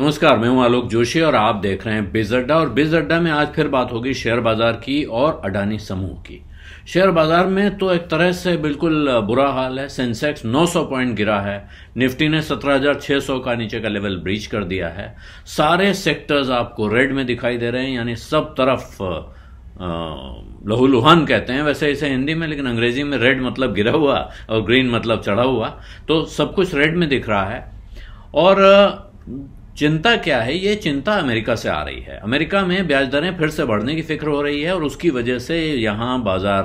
नमस्कार मैं हूं आलोक जोशी और आप देख रहे हैं अड्डा और अड्डा में आज फिर बात होगी शेयर बाजार की और अडानी समूह की शेयर बाजार में तो एक तरह से बिल्कुल बुरा हाल है सेंसेक्स 900 पॉइंट गिरा है निफ्टी ने 17,600 का नीचे का लेवल ब्रीच कर दिया है सारे सेक्टर्स आपको रेड में दिखाई दे रहे हैं यानी सब तरफ लहूलुहान कहते हैं वैसे इसे हिंदी में लेकिन अंग्रेजी में रेड मतलब गिरा हुआ और ग्रीन मतलब चढ़ा हुआ तो सब कुछ रेड में दिख रहा है और चिंता क्या है ये चिंता अमेरिका से आ रही है अमेरिका में ब्याज दरें फिर से बढ़ने की फिक्र हो रही है और उसकी वजह से यहाँ बाजार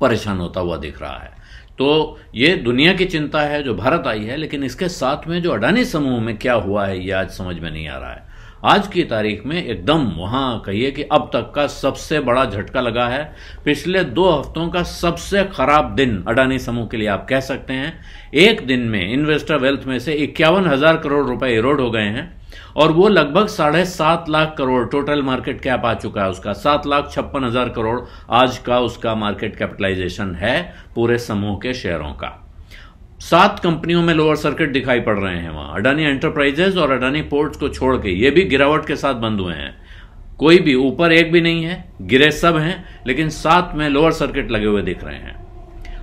परेशान होता हुआ दिख रहा है तो ये दुनिया की चिंता है जो भारत आई है लेकिन इसके साथ में जो अडानी समूह में क्या हुआ है ये आज समझ में नहीं आ रहा है आज की तारीख में एकदम वहां कहिए कि अब तक का सबसे बड़ा झटका लगा है पिछले दो हफ्तों का सबसे खराब दिन अडानी समूह के लिए आप कह सकते हैं एक दिन में इन्वेस्टर वेल्थ में से इक्यावन हजार करोड़ रुपए इरोड हो गए हैं और वो लगभग साढ़े सात lakh crore total market cap आ चुका है उसका सात लाख छप्पन हजार करोड़ आज का उसका मार्केट कैपिटलाइजेशन है पूरे समूह के शेयरों का सात कंपनियों में लोअर सर्किट दिखाई पड़ रहे हैं वहां अडानी एंटरप्राइजेस और अडानी पोर्ट्स को छोड़ के ये भी गिरावट के साथ बंद हुए हैं कोई भी ऊपर एक भी नहीं है गिरे सब हैं लेकिन सात में लोअर सर्किट लगे हुए दिख रहे हैं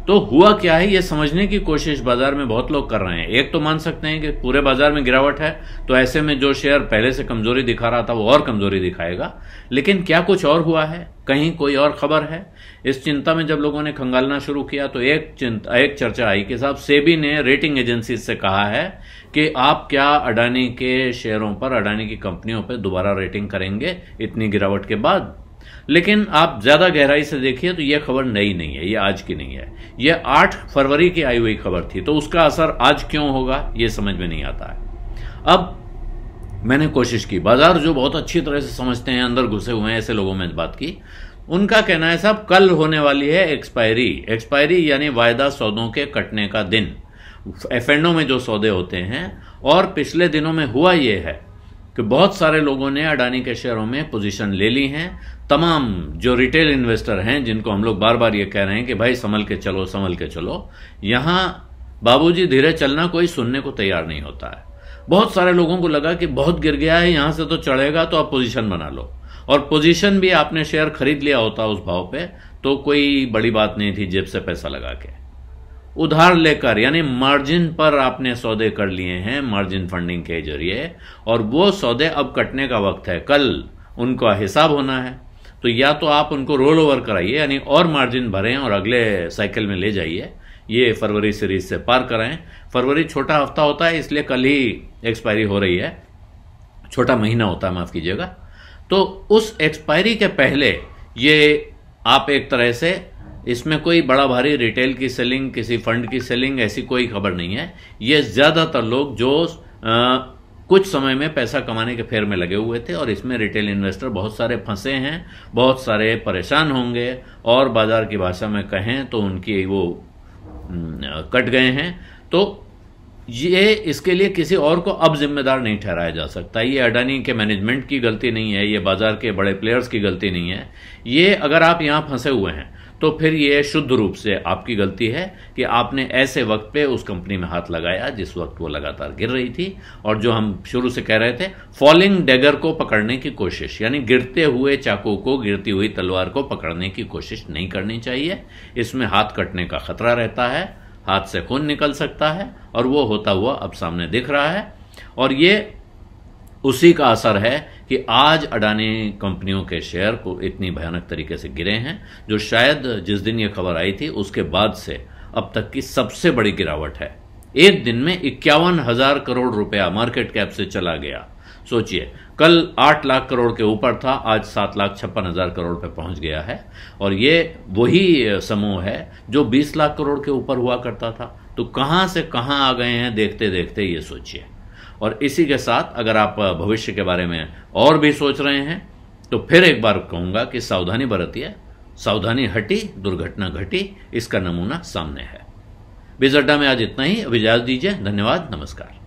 तो हुआ क्या है ये समझने की कोशिश बाजार में बहुत लोग कर रहे हैं एक तो मान सकते हैं कि पूरे बाजार में गिरावट है तो ऐसे में जो शेयर पहले से कमजोरी दिखा रहा था वो और कमजोरी दिखाएगा लेकिन क्या कुछ और हुआ है कहीं कोई और खबर है इस चिंता में जब लोगों ने खंगालना शुरू किया तो एक चिंता एक चर्चा आई कि साहब सेबी ने रेटिंग एजेंसी से कहा है कि आप क्या अडानी के शेयरों पर अडानी की कंपनियों पर दोबारा रेटिंग करेंगे इतनी गिरावट के बाद लेकिन आप ज़्यादा गहराई से देखिए तो यह खबर नई नहीं है यह आज की नहीं है यह आठ फरवरी की आई हुई खबर थी तो उसका असर आज क्यों होगा यह समझ में नहीं आता है अब मैंने कोशिश की बाजार जो बहुत अच्छी तरह से समझते हैं अंदर घुसे हुए हैं ऐसे लोगों में बात की उनका कहना है साहब कल होने वाली है एक्सपायरी एक्सपायरी यानी वायदा सौदों के कटने का दिन एफ में जो सौदे होते हैं और पिछले दिनों में हुआ यह है कि बहुत सारे लोगों ने अडानी के शेयरों में पोजीशन ले ली हैं तमाम जो रिटेल इन्वेस्टर हैं जिनको हम लोग बार बार ये कह रहे हैं कि भाई संभल के चलो संभल के चलो यहां बाबूजी धीरे चलना कोई सुनने को तैयार नहीं होता है बहुत सारे लोगों को लगा कि बहुत गिर गया है यहां से तो चढ़ेगा तो आप पोजीशन बना लो और पोजीशन भी आपने शेयर खरीद लिया होता उस भाव पे तो कोई बड़ी बात नहीं थी जेब से पैसा लगा के उधार लेकर यानी मार्जिन पर आपने सौदे कर लिए हैं मार्जिन फंडिंग के जरिए और वो सौदे अब कटने का वक्त है कल उनका हिसाब होना है तो या तो आप उनको रोल ओवर कराइए यानी और मार्जिन भरें और अगले साइकिल में ले जाइए ये फरवरी सीरीज से पार कराएं फरवरी छोटा हफ्ता होता है इसलिए कल ही एक्सपायरी हो रही है छोटा महीना होता है माफ़ कीजिएगा तो उस एक्सपायरी के पहले ये आप एक तरह से इसमें कोई बड़ा भारी रिटेल की सेलिंग किसी फंड की सेलिंग ऐसी कोई खबर नहीं है ये ज़्यादातर लोग जो आ, कुछ समय में पैसा कमाने के फेर में लगे हुए थे और इसमें रिटेल इन्वेस्टर बहुत सारे फंसे हैं बहुत सारे परेशान होंगे और बाजार की भाषा में कहें तो उनकी वो कट गए हैं तो ये इसके लिए किसी और को अब जिम्मेदार नहीं ठहराया जा सकता ये अडानी के मैनेजमेंट की गलती नहीं है ये बाजार के बड़े प्लेयर्स की गलती नहीं है ये अगर आप यहाँ फंसे हुए हैं तो फिर ये शुद्ध रूप से आपकी गलती है कि आपने ऐसे वक्त पे उस कंपनी में हाथ लगाया जिस वक्त वो लगातार गिर रही थी और जो हम शुरू से कह रहे थे फॉलिंग डेगर को पकड़ने की कोशिश यानी गिरते हुए चाकू को गिरती हुई तलवार को पकड़ने की कोशिश नहीं करनी चाहिए इसमें हाथ कटने का खतरा रहता है हाथ से खून निकल सकता है और वो होता हुआ अब सामने दिख रहा है और ये उसी का असर है कि आज अडानी कंपनियों के शेयर को इतनी भयानक तरीके से गिरे हैं जो शायद जिस दिन ये खबर आई थी उसके बाद से अब तक की सबसे बड़ी गिरावट है एक दिन में इक्यावन हजार करोड़ रुपया मार्केट कैप से चला गया सोचिए कल आठ लाख करोड़ के ऊपर था आज सात लाख छप्पन हजार करोड़ पे पहुंच गया है और ये वही समूह है जो बीस लाख करोड़ के ऊपर हुआ करता था तो कहाँ से कहां आ गए हैं देखते देखते ये सोचिए और इसी के साथ अगर आप भविष्य के बारे में और भी सोच रहे हैं तो फिर एक बार कहूंगा कि सावधानी बरतिए सावधानी हटी दुर्घटना घटी इसका नमूना सामने है बिजड्डा में आज इतना ही अभिजात दीजिए धन्यवाद नमस्कार